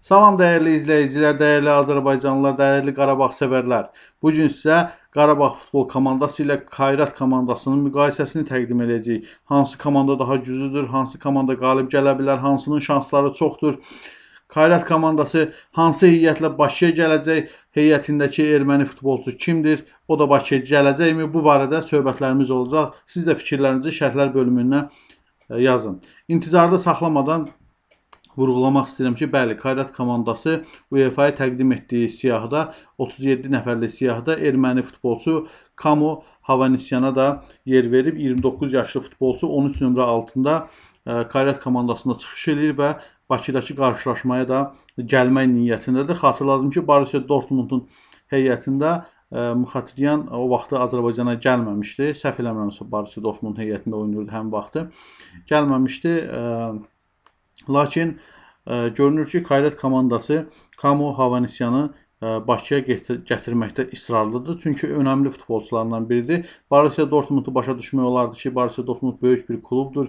Salam dəyərli izləyicilər, dəyərli Azərbaycanlılar, dəyərli Qarabağ sevərlər. Bu gün sizə Qarabağ futbol komandası ilə Kayrat komandasının müqayisəsini təqdim edəcəyik. Hansı komanda daha güclüdür, hansı komanda qalib gələ bilər, hansının şansları çoxdur? Kayrat komandası hansı heyətlə Bakıya gələcək? Heyətindəki erməni futbolçu kimdir? O da Bakıya gələcəkmi? Bu barədə söhbətlərimiz olacaq. Siz də fikirlərinizi şərhlər bölümündən e, yazın. İntizarda saxlamadan vurğulamaq istəyirəm ki, bəli, Kayrat komandası UEFA-ya təqdim etdiyi siyahıda 37 nəfərlik siyahıda erməni futbolçu Kamu Havanisyana da yer verib. 29 yaşlı futbolçu 13 nömrə altında Kayrat e, komandasında çıxış edir və Bakıdakı qarşılaşmaya da gəlmək niyyətindədir. Xatırladım ki, Borussia Dortmundun heyətində e, Mxatiryan o vaxtı Azərbaycana gəlməmişdi. Səhv eləmirəmsə Borussia Dortmund heyətində oynayırdı həm vaxtı. Gəlməmişdi. Ə, e, Lakin ə, e, görünür ki, Kayrət komandası Kamu Havanisyanı ə, e, Bakıya getir gətirməkdə israrlıdır. Çünki önəmli futbolçularından biridir. Borussia Dortmundu başa düşmək olardı ki, Borussia Dortmund böyük bir klubdur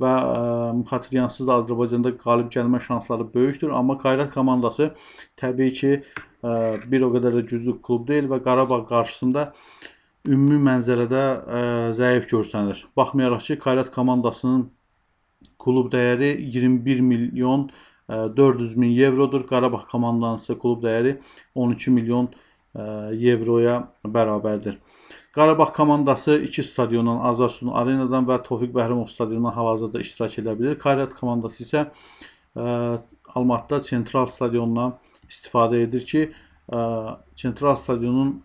və e, Mxatiryansız da Azərbaycanda qalib gəlmə şansları böyükdür, amma Kayrət komandası təbii ki, ə, bir o qədər də güclü klub deyil və Qarabağ qarşısında ümumi mənzərədə ə, zəif görsənir. Baxmayaraq ki, Kayrət komandasının klub dəyəri 21 milyon 400 e, min evrodur. Qarabağ komandanın isə klub dəyəri 12 milyon e, evroya bərabərdir. Qarabağ komandası 2 stadiondan Azarsun Arenadan və Tofiq Bəhrimov stadionundan hal-hazırda iştirak edə bilir. Karyat komandası isə ə, e, Almatıda Sentral stadionundan istifadə edir ki, ə, Sentral stadionunun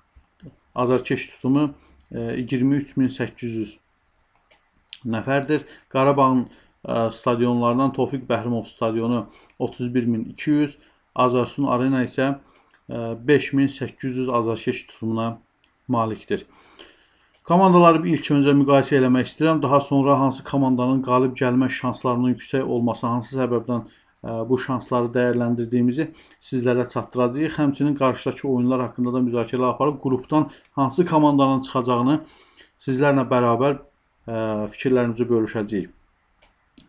azarkeş tutumu 23800 nəfərdir. Qarabağın stadionlarından Tofiq Bəhrimov stadionu 31200, Azarsun Arena isə 5800 azarkeş tutumuna malikdir. Komandaları ilk öncə müqayisə eləmək istəyirəm. Daha sonra hansı komandanın qalib gəlmə şanslarının yüksək olması, hansı səbəbdən bu şansları dəyərləndirdiyimizi sizlərə çatdıracağıq. Həmçinin qarşıdakı oyunlar haqqında da müzakirə aparıb qrupdan hansı komandanın çıxacağını sizlərlə bərabər fikirlərimizi bölüşəcəyik.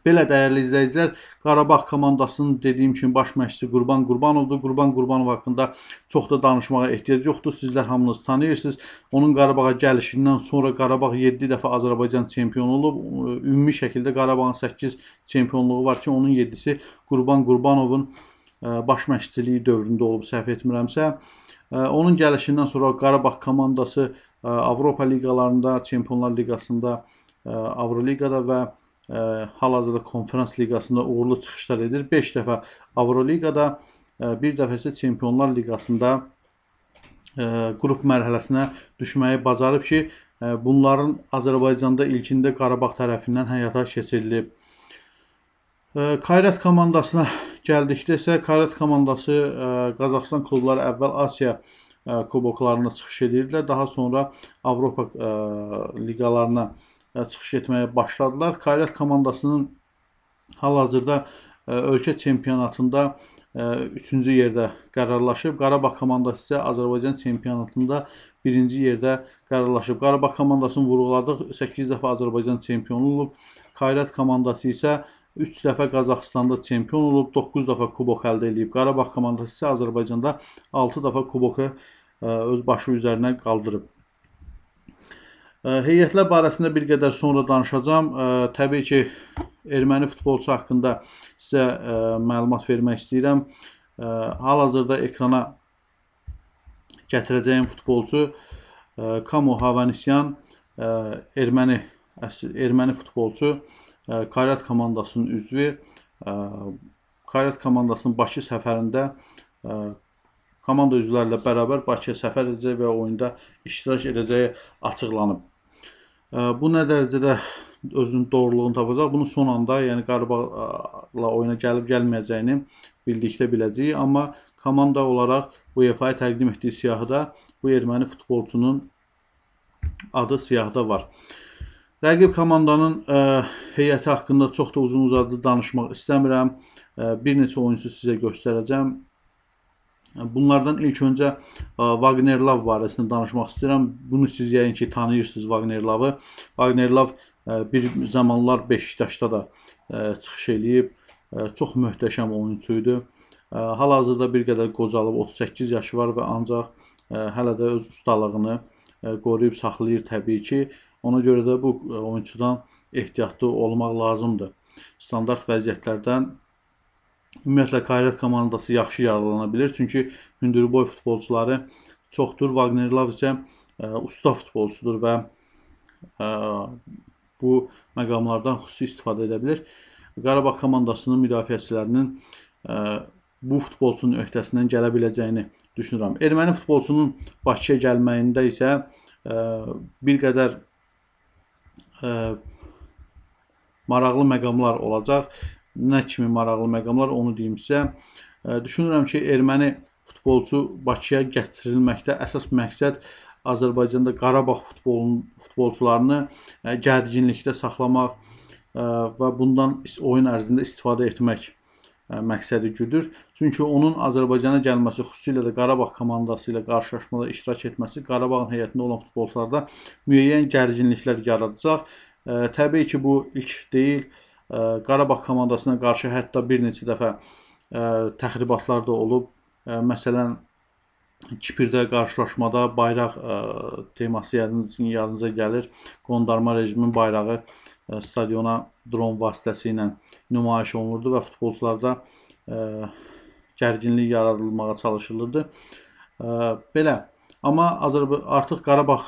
Belə dəyərli izləyicilər, Qarabağ komandasının dediyim kimi baş məşqçisi Qurban Qurbanovdur. Qurban Qurbanov haqqında çox da danışmağa ehtiyac yoxdur. Sizlər hamınız tanıyırsınız. Onun Qarabağa gəlişindən sonra Qarabağ 7 dəfə Azərbaycan çempionu olub. Ümumi şəkildə Qarabağın 8 çempionluğu var ki, onun 7-si Qurban Qurbanovun e, baş məşqçiliyi dövründə olub, səhv etmirəmsə. E, onun gəlişindən sonra Qarabağ komandası e, Avropa liqalarında, Çempionlar liqasında, Avroligada və hal-hazırda konferans liqasında uğurlu çıxışlar edir. 5 dəfə Avroligada, bir dəfə isə Çempionlar liqasında qrup mərhələsinə düşməyi bacarıb ki, bunların Azərbaycanda ilkində Qarabağ tərəfindən həyata keçirilib. Kayrət komandasına gəldikdə isə Kayrət komandası Qazaxıstan klubları əvvəl Asiya kuboklarına çıxış edirdilər, daha sonra Avropa liqalarına çıxış edirdilər E, çıxış etməyə başladılar. Kayrət komandasının hal-hazırda e, ölkə çempionatında 3-cü e, yerdə qərarlaşıb. Qarabağ komandası isə Azərbaycan çempionatında 1-ci yerdə qərarlaşıb. Qarabağ komandasını vurğuladıq. 8 dəfə Azərbaycan çempionu olub. Kayrət komandası isə 3 dəfə Qazaxıstanda çempion olub, 9 dəfə kubok əldə edib. Qarabağ komandası isə Azərbaycanda 6 dəfə kuboku öz başı üzərinə qaldırıb. Heyətlər barəsində bir qədər sonra danışacağam. Təbii ki, erməni futbolçu haqqında sizə məlumat vermək istəyirəm. Hal-hazırda ekrana gətirəcəyim futbolçu Kamu Havanisyan erməni erməni futbolçu Karyat komandasının üzvü Karyat komandasının Bakı səfərində komanda üzvlərlə bərabər Bakıya səfər edəcək və oyunda iştirak edəcəyi açıqlanıb. Bu nə dərəcədə özünün doğruluğunu tapacaq. Bunu son anda, yəni Qarabağla oyuna gəlib-gəlməyəcəyini bildikdə biləcəyik. Amma komanda olaraq UEFA-ya təqdim etdiyi siyahıda bu erməni futbolçunun adı siyahıda var. Rəqib komandanın ə, heyəti haqqında çox da uzun-uzadı danışmaq istəmirəm. Ə, bir neçə oyunçu sizə göstərəcəm. Bunlardan ilk öncə e, Wagner Love barəsində danışmaq istəyirəm. Bunu siz yəqin ki, tanıyırsınız Wagner Love-ı. Wagner Love e, bir zamanlar Beşiktaşda da e, çıxış eləyib. Çox möhtəşəm oyuncu idi. Hal-hazırda bir qədər qocalıb, 38 yaşı var və ancaq hələ də öz ustalığını qoruyub saxlayır təbii ki. Ona görə də bu oyunçudan ehtiyatlı olmaq lazımdır. Standart vəziyyətlərdən ümumiyyətlə Kayrət komandası yaxşı yararlana bilər. Çünki hündürboy futbolçuları çoxdur. Wagnerlav isə ə, e, usta futbolçudur və ə, e, bu məqamlardan xüsusi istifadə edə bilər. Qarabağ komandasının müdafiəçilərinin ə, e, bu futbolçunun öhdəsindən gələ biləcəyini düşünürəm. Erməni futbolçunun Bakıya gəlməyində isə ə, bir qədər ə, maraqlı məqamlar olacaq nə kimi maraqlı məqamlar onu deyim sizə. E, düşünürəm ki, erməni futbolçu Bakıya gətirilməkdə əsas məqsəd Azərbaycanda Qarabağ futbolun futbolçularını e, gərginlikdə saxlamaq e, və bundan oyun ərzində istifadə etmək məqsədi güdür. Çünki onun Azərbaycana gəlməsi, xüsusilə də Qarabağ komandası ilə qarşılaşmada iştirak etməsi Qarabağın heyətində olan futbolçularda müəyyən gərginliklər yaradacaq. Təbii ki, bu ilk deyil. Qarabağ komandasına qarşı hətta bir neçə dəfə təxribatlar da olub. Məsələn, Kipirdə qarşılaşmada bayraq teması yadınıza gəlir. Qondarma rejimin bayrağı stadiona dron vasitəsilə nümayiş olunurdu və futbolçularda gərginlik yaradılmağa çalışılırdı. Belə, amma Azərba artıq Qarabağ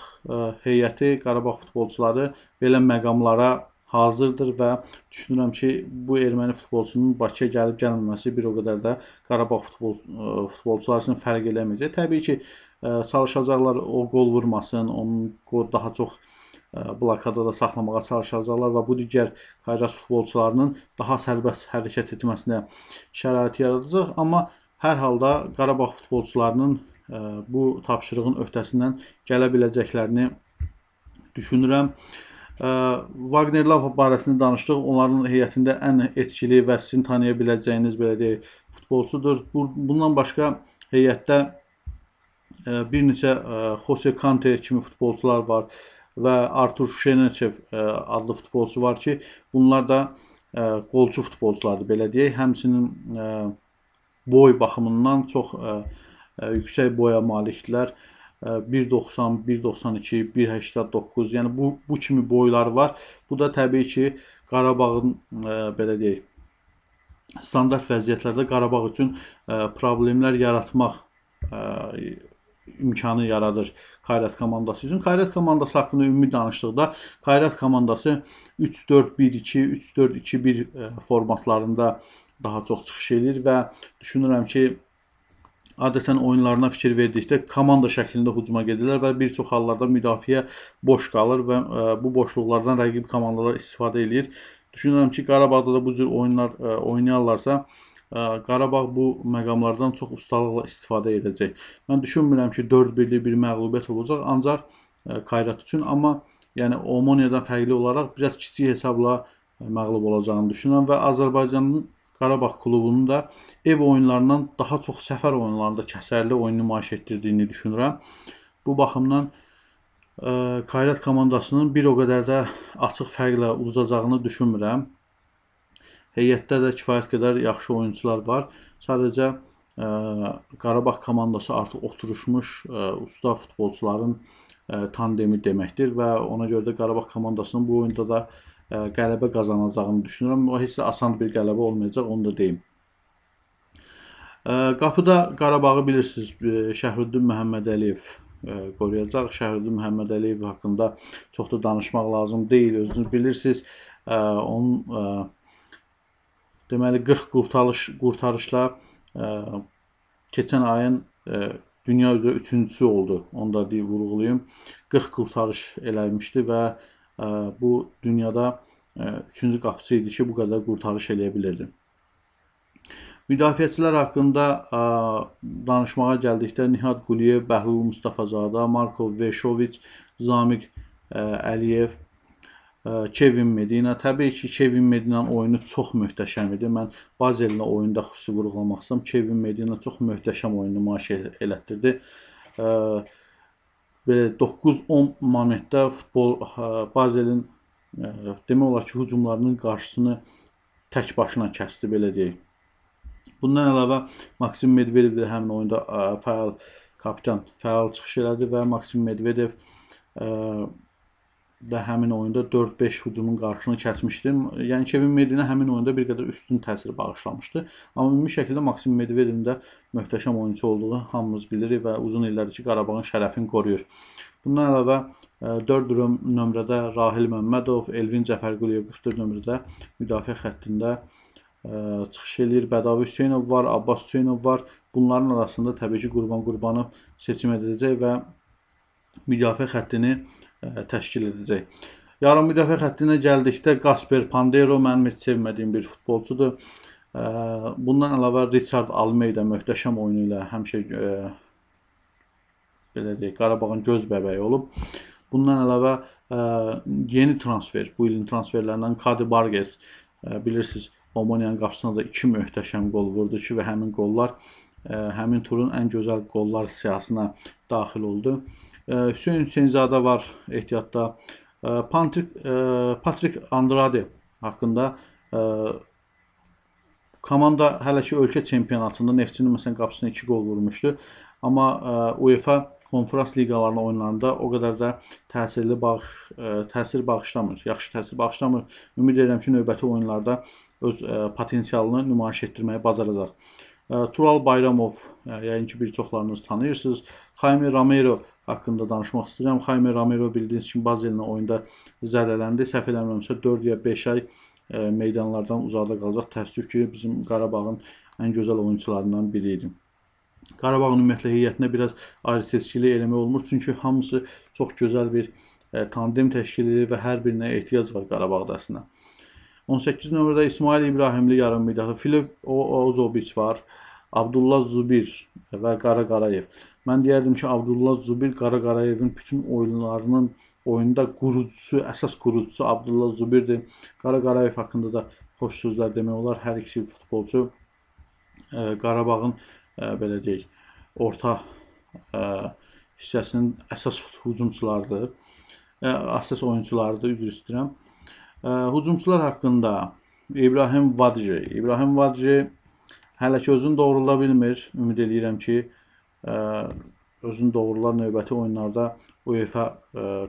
heyəti, Qarabağ futbolçuları belə məqamlara hazırdır və düşünürəm ki, bu erməni futbolçunun Bakıya gəlib gəlməməsi bir o qədər də Qarabağ futbol e, futbolçular üçün fərq eləməyəcək. Təbii ki, e, çalışacaqlar o qol vurmasın, onun qol daha çox e, blokadada saxlamağa çalışacaqlar və bu digər Kayraz futbolçularının daha sərbəst hərəkət etməsinə şərait yaradacaq. Amma hər halda Qarabağ futbolçularının bu tapşırığın öhdəsindən gələ biləcəklərini düşünürəm. Wagner Love barəsində danışdıq. Onların heyətində ən etkili və sizin tanıya biləcəyiniz belə deyək, futbolçudur. Bundan başqa heyətdə bir neçə Jose Kante kimi futbolçular var və Artur Şeneçev adlı futbolçu var ki, bunlar da qolçu futbolçulardır belə deyək. Həmçinin boy baxımından çox yüksək boya malikdirlər. 1.90, 1.92, 1.89, yəni bu bu kimi boylar var. Bu da təbii ki, Qarabağın belə deyək, standart vəziyyətlərdə Qarabağ üçün problemlər yaratmaq imkanı yaradır Kayrət komandası üçün. Kayrət komandası haqqında ümumi danışdıqda Kayrət komandası 3-4-1-2, 3-4-2-1 formatlarında daha çox çıxış edir və düşünürəm ki, adətən oyunlarına fikir verdikdə komanda şəklində hücuma gedirlər və bir çox hallarda müdafiə boş qalır və e, bu boşluqlardan rəqib komandalar istifadə eləyir. Düşünürəm ki, Qarabağda da bu cür oyunlar e, oynayarlarsa, e, Qarabağ bu məqamlardan çox ustalıqla istifadə edəcək. Mən düşünmürəm ki, 4-1-li bir məğlubiyyət olacaq, ancaq Qayrat üçün, amma yəni Omoniyadan fərqli olaraq biraz kiçik hesabla məğlub olacağını düşünürəm və Azərbaycanın Qarabağ klubunun da ev oyunlarından daha çox səfər oyunlarında kəsərli oyun nümayiş etdirdiyini düşünürəm. Bu baxımdan ə, e, Qayrət komandasının bir o qədər də açıq fərqlə uzacağını düşünmürəm. Heyətdə də kifayət qədər yaxşı oyunçular var. Sadəcə ə, e, Qarabağ komandası artıq oturuşmuş ə, e, usta futbolçuların ə, tandemi deməkdir və ona görə də Qarabağ komandasının bu oyunda da qələbə qazanacağımı düşünürəm. O heç də asan bir qələbə olmayacaq, onu da deyim. Qapıda Qarabağı bilirsiniz, e, Şəhrüddin Məhəmmədəliyev e, qoruyacaq. Şəhrüddin Məhəmmədəliyev haqqında çox da danışmaq lazım deyil, özünüz bilirsiniz. Onun deməli 40 qurtarış qurtarışla keçən ayın dünya üzrə üçüncüsü oldu. Onu da deyib vurğulayım. 40 qurtarış eləmişdi və bu dünyada e, üçüncü qapısı idi ki, bu qədər qurtarış eləyə bilirdi. Müdafiəçilər haqqında ə, e, danışmağa gəldikdə Nihat Quliyev, Bəhlul Mustafazadə, Markov Veşoviç, Zamik ə, e, Əliyev, ə, Kevin Medina. Təbii ki, Kevin Medina'nın oyunu çox möhtəşəm idi. Mən Bazelinə oyunda xüsusi vurğulamaq istəyirəm. Kevin Medina çox möhtəşəm oyun nümayiş elətdirdi. Ə, belə 9-10 momentdə futbol Bazelin e, demək olar ki, hücumlarının qarşısını tək başına kəsdi belə deyək. Bundan əlavə Maksim Medvedev də həmin oyunda e, fəal kapitan fəal çıxış elədi və Maksim Medvedev e, də həmin oyunda 4-5 hücumun qarşısını kəsmişdi. Yəni Kevin Medinə həmin oyunda bir qədər üstün təsir bağışlamışdı. Amma ümumi şəkildə Maksim Medvedevin də möhtəşəm oyunçu olduğu hamımız bilirik və uzun illərdir ki, Qarabağın şərəfini qoruyur. Bundan əlavə 4 e, nömrədə Rahil Məmmədov, Elvin Cəfərquliyev 44 nömrədə müdafiə xəttində e, çıxış eləyir. Bədavi Hüseynov var, Abbas Hüseynov var. Bunların arasında təbii ki, Qurban Qurbanov seçim ediləcək və müdafiə xəttini təşkil edəcək. Yarım müdafiə xəttinə gəldikdə Gasper Pandero mənim heç sevmədiyim bir futbolçudur. Bundan əlavə Richard Almeida möhtəşəm oyunu ilə həmişə belə deyək, Qarabağın göz bəbəyi olub. Bundan əlavə ə, yeni transfer, bu ilin transferlərindən Kadi Barges ə, bilirsiniz, Omonyan qapısına da 2 möhtəşəm qol vurdu ki və həmin qollar ə, həmin turun ən gözəl qollar siyasına daxil oldu. Hüseyn Hüseynzadə var ehtiyatda. Patrik, Patrik e, Andrade haqqında e, komanda hələ ki ölkə çempionatında Neftçinin məsələn qapısına 2 gol vurmuşdu. Amma e, UEFA konfrans liqalarının oyunlarında o qədər də təsirli bağış, təsir bağışlamır. Yaxşı təsir bağışlamır. Ümid edirəm ki, növbəti oyunlarda öz potensialını nümayiş etdirməyi bacaracaq. Tural Bayramov, yəqin ki, bir çoxlarınız tanıyırsınız. Jaime Romero haqqında danışmaq istəyirəm. Jaime Ramiro bildiyiniz kimi Bazellə oyunda zədələndi. Səhv eləmirəmsə 4 ya 5 ay e, meydanlardan uzaqda qalacaq. Təəssüf ki, bizim Qarabağın ən gözəl oyunçularından biri idi. Qarabağın ümumiyyətlə heyətinə biraz ayrı seçkili eləmək olmur, çünki hamısı çox gözəl bir e, tandem təşkil edir və hər birinə ehtiyac var Qarabağda əslində. 18 nömrədə İsmail İbrahimli yarım midaxı, Filip Ozobic var, Abdullah Zubir və Qara Qarayev. Mən deyərdim ki, Abdullah Zubir Qara Qarayevin bütün oyunlarının oyunda qurucusu, əsas qurucusu Abdullah Zubirdir. Qara Qarayev haqqında da xoş sözlər demək olar. Hər iki futbolçu ə, Qarabağın ə, belə deyək, orta ə, hissəsinin əsas hücumçularıdır. Ə, əsas oyunçularıdır, üzr istəyirəm. Ə, hücumçular haqqında İbrahim Vadji, İbrahim Vadji hələ ki özünü doğrula bilmir. Ümid eləyirəm ki, özünü doğrular növbəti oyunlarda UEFA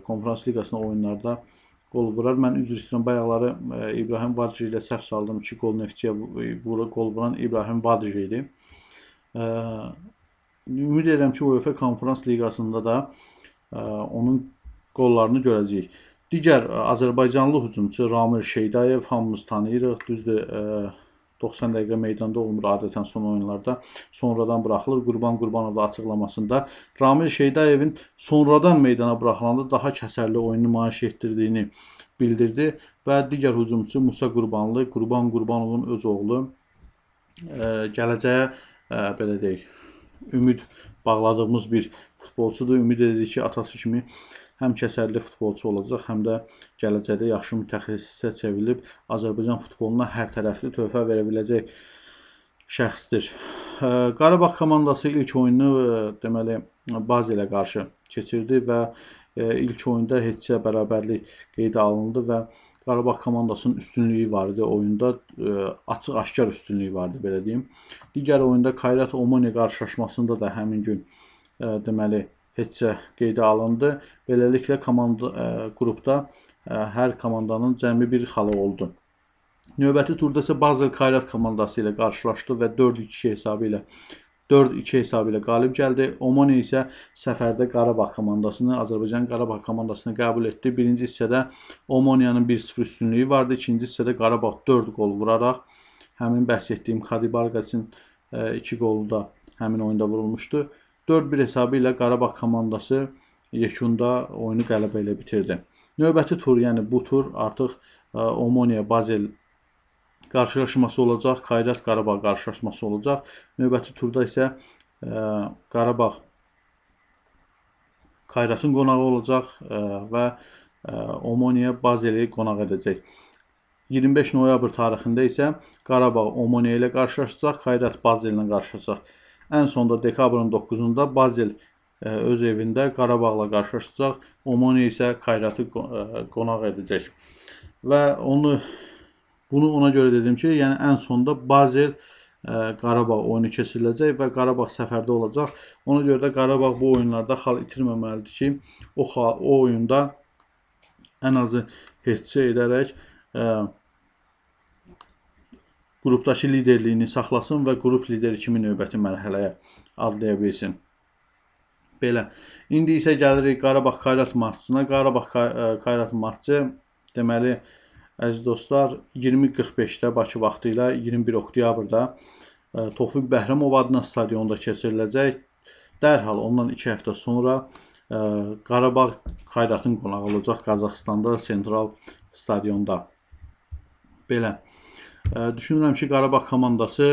Konferans Liqasına oyunlarda qol vurar. Mən üzr istəyirəm, bayaqları İbrahim Vadri ilə səhv saldım. 2 qol Neftçiyə vurub qol vuran İbrahim Vadri idi. Ümid edirəm ki, UEFA Konferans Liqasında da onun qollarını görəcəyik. Digər Azərbaycanlı hücumçu Ramil Şeydayev hamımız tanıyırıq. Düzdür, 90 dəqiqə meydanda olmur adətən son oyunlarda. Sonradan buraxılır. Qurban Qurbanov da açıqlamasında Ramil Şeydayevin sonradan meydana buraxılanda daha kəsərli oyun nümayiş etdirdiyini bildirdi və digər hücumçu Musa Qurbanlı, Qurban Qurbanovun öz oğlu ə, e, gələcəyə ə, e, belə deyək, ümid bağladığımız bir futbolçudur. Ümid edirik ki, atası kimi həm kəsərli futbolçu olacaq, həm də gələcəkdə yaxşı mütəxəssisə çevrilib Azərbaycan futboluna hərtərəfli töhfə verə biləcək şəxsdir. Qarabağ komandası ilk oyununu deməli Bazelə qarşı keçirdi və ilk oyunda heçsə bərabərlik qeydə alındı və Qarabağ komandasının üstünlüyü var idi oyunda. Açıq-aşkar üstünlüyü var idi belə deyim. Digər oyunda Kayrat Omoni qarşılaşmasında da həmin gün deməli heçsə qeydə alındı. Beləliklə komanda qrupda hər komandanın cəmi bir xala oldu. Növbəti turda isə Basel Kayrat komandası ilə qarşılaşdı və 4-2 hesabı ilə 4-2 hesabı ilə qalib gəldi. Omoni isə səfərdə Qarabağ komandasını, Azərbaycan Qarabağ komandasını qəbul etdi. Birinci hissədə Omoniyanın 1-0 üstünlüyü vardı. İkinci hissədə Qarabağ 4 qol vuraraq həmin bəhs etdiyim Kadibarqasin 2 qolu da həmin oyunda vurulmuşdu. 4-1 hesabı ilə Qarabağ komandası yekunda oyunu qələbə ilə bitirdi. Növbəti tur, yəni bu tur artıq e, Omoniya Bazel qarşılaşması olacaq, Kayrat Qarabağ qarşılaşması olacaq. Növbəti turda isə ə, e, Qarabağ Kayratın qonağı olacaq ə, e, və ə, Omoniya Bazeli qonaq edəcək. 25 noyabr tarixində isə Qarabağ Omoniya ilə qarşılaşacaq, Kayrat Bazel ilə qarşılaşacaq. Ən sonda dekabrın 9-unda Bazel öz evində Qarabağla qarşılaşacaq. Omoni isə Kayratı qonaq edəcək. Və onu bunu ona görə dedim ki, yəni ən sonda Bazel Qarabağ oyunu keçiriləcək və Qarabağ səfərdə olacaq. Ona görə də Qarabağ bu oyunlarda xal itirməməlidir ki, o xal, o oyunda ən azı heçsə edərək ə, qrupdakı liderliyini saxlasın və qrup lideri kimi növbəti mərhələyə adlaya bilsin. Belə. İndi isə gəlirik Qarabağ Kayrat marşçısına. Qarabağ Kayrat e, marşçı deməli əziz dostlar 20:45-də Bakı vaxtı ilə 21 oktyabrda e, Tofiq Bəhrəmov adına stadionda keçiriləcək. Dərhal ondan 2 həftə sonra ə, e, Qarabağ Kayratın qonağı olacaq Qazaxstanda Sentral stadionda. Belə. Ə, düşünürəm ki, Qarabağ komandası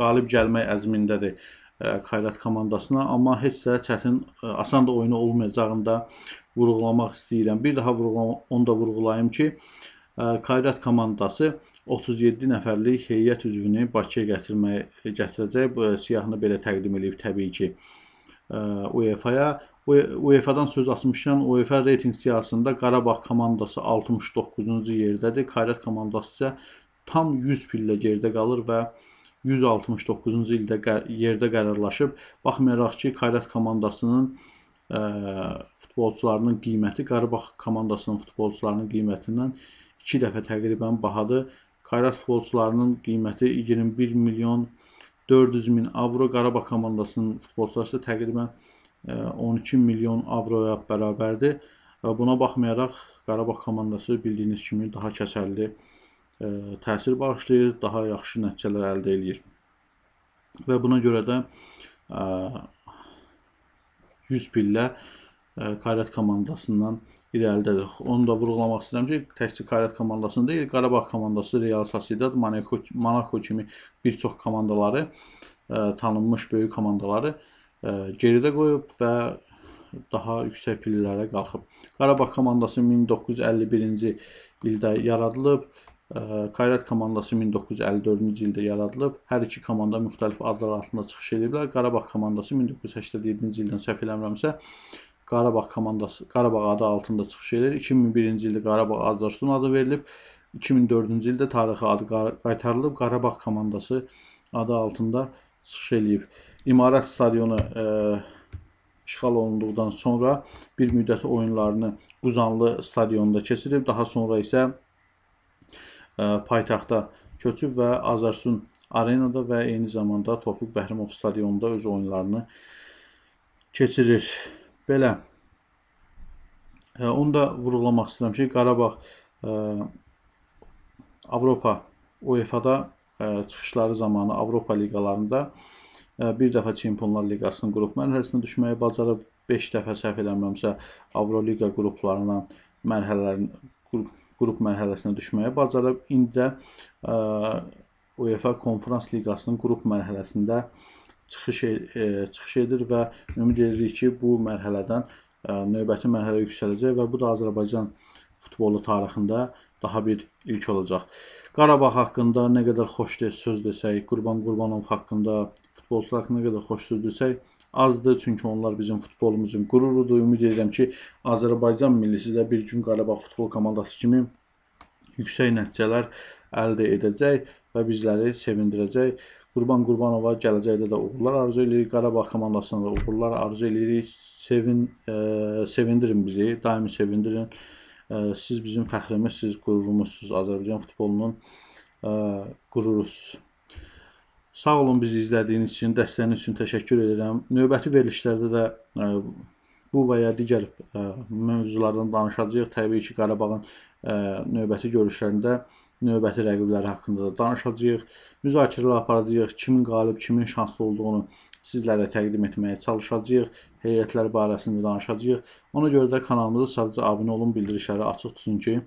qalib gəlmək əzmindədir. Kayrat e, komandasına, amma heç də çətin, e, asan da oyunu olmayacağını da vurğulamaq istəyirəm. Bir daha vurğulam, onu da vurğulayım ki, Kayrat e, komandası 37 nəfərlik heyət üzvünü Bakıya gətirməyə gətirəcək. Bu siyahını belə təqdim edib təbii ki, UEFA-ya. UEFA-dan söz açmışkən UEFA reyting siyahısında Qarabağ komandası 69-cu yerdədir. Kayrat komandası isə tam 100 pillə geridə qalır və 169-cu ildə yerdə qərarlaşıb, baxmayaraq ki, Kayrət komandasının ə, futbolçularının qiyməti Qarabağ komandasının futbolçularının qiymətindən 2 dəfə təqribən bahadır. Kayrət futbolçularının qiyməti 21 milyon 400 min avro, Qarabağ komandasının futbolçuları isə təqribən 12 milyon avroya bərabərdir. Buna baxmayaraq Qarabağ komandası bildiyiniz kimi daha kəsərli təsir bağışlayır, daha yaxşı nəticələr əldə eləyir. Və buna görə də 100 pillə Kayrət komandasından irəlidədir. Onu da vurğulamaq istəyirəm ki, təkcə Kayrət komandasını deyil, Qarabağ komandası, Real Sociedad, Monaco, Monaco kimi bir çox komandaları, tanınmış böyük komandaları geridə qoyub və daha yüksək pillərə qalxıb. Qarabağ komandası 1951-ci ildə yaradılıb. Kayrat komandası 1954-cü ildə yaradılıb. Hər iki komanda müxtəlif adlar altında çıxış ediblər. Qarabağ komandası 1987-ci ildən səhv eləmirəmsə Qarabağ komandası Qarabağ adı altında çıxış edir. 2001-ci ildə Qarabağ Azərsun adı verilib. 2004-cü ildə tarixi adı qaytarılıb. Qarabağ komandası adı altında çıxış eləyib. İmarət stadionu e, işğal olunduqdan sonra bir müddət oyunlarını Quzanlı stadionunda keçirib. Daha sonra isə paytaxta köçüb və Azarsun Arenada və eyni zamanda Tofiq Bəhrimov stadionunda öz oyunlarını keçirir. Belə. Onu da vurğulamaq istəyirəm ki, Qarabağ Avropa UEFA-da çıxışları zamanı Avropa liqalarında bir dəfə Çempionlar Liqasının qrup mərhələsinə düşməyi bacarıb, 5 dəfə səhv eləmirəmsə Avroliqa qruplarından mərhələlərin qrup qrup mərhələsinə düşməyi bacarıb. İndi də e, ə, UEFA Konfrans Liqasının qrup mərhələsində çıxış, e, e, çıxış edir və ümid edirik ki, bu mərhələdən ə, e, növbəti mərhələ yüksələcək və bu da Azərbaycan futbolu tarixində daha bir ilk olacaq. Qarabağ haqqında nə qədər xoş söz desək, Qurban Qurbanov haqqında, futbolçular haqqında nə qədər xoş söz desək, azdır. Çünki onlar bizim futbolumuzun qururudur. Ümid edirəm ki, Azərbaycan millisi də bir gün Qarabağ futbol komandası kimi yüksək nəticələr əldə edəcək və bizləri sevindirəcək. Qurban Qurbanova gələcəkdə də uğurlar arzu edirik. Qarabağ komandasına da uğurlar arzu edirik. Sevin, e, sevindirin bizi, daimi sevindirin. E, siz bizim fəxrimizsiz, qürurumuzsunuz. Azərbaycan futbolunun e, qururusuz. Sağ olun bizi izlədiyiniz üçün, dəstəyiniz üçün təşəkkür edirəm. Növbəti verilişlərdə də ə, e, bu və ya digər ə, e, mövzulardan danışacağıq. Təbii ki, Qarabağın ə, e, növbəti görüşlərində növbəti rəqibləri haqqında da danışacağıq. Müzakirələr aparacağıq. Kimin qalib, kimin şanslı olduğunu sizlərə təqdim etməyə çalışacağıq. Heyətlər barəsində danışacağıq. Ona görə də kanalımıza sadəcə abunə olun, bildirişləri açıq tutun ki,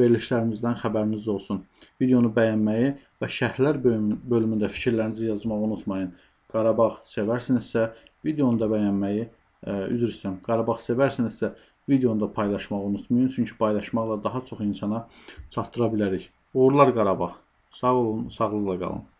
verilişlərimizdən xəbəriniz olsun. Videonu bəyənməyi və şərhlər bölümündə fikirlərinizi yazmağı unutmayın. Qarabağ sevərsinizsə, videonu da bəyənməyi, ə, e, üzr istəyirəm, Qarabağ sevərsinizsə, videonu da paylaşmağı unutmayın. Çünki paylaşmaqla daha çox insana çatdıra bilərik. Uğurlar Qarabağ. Sağ olun, sağlıqla qalın.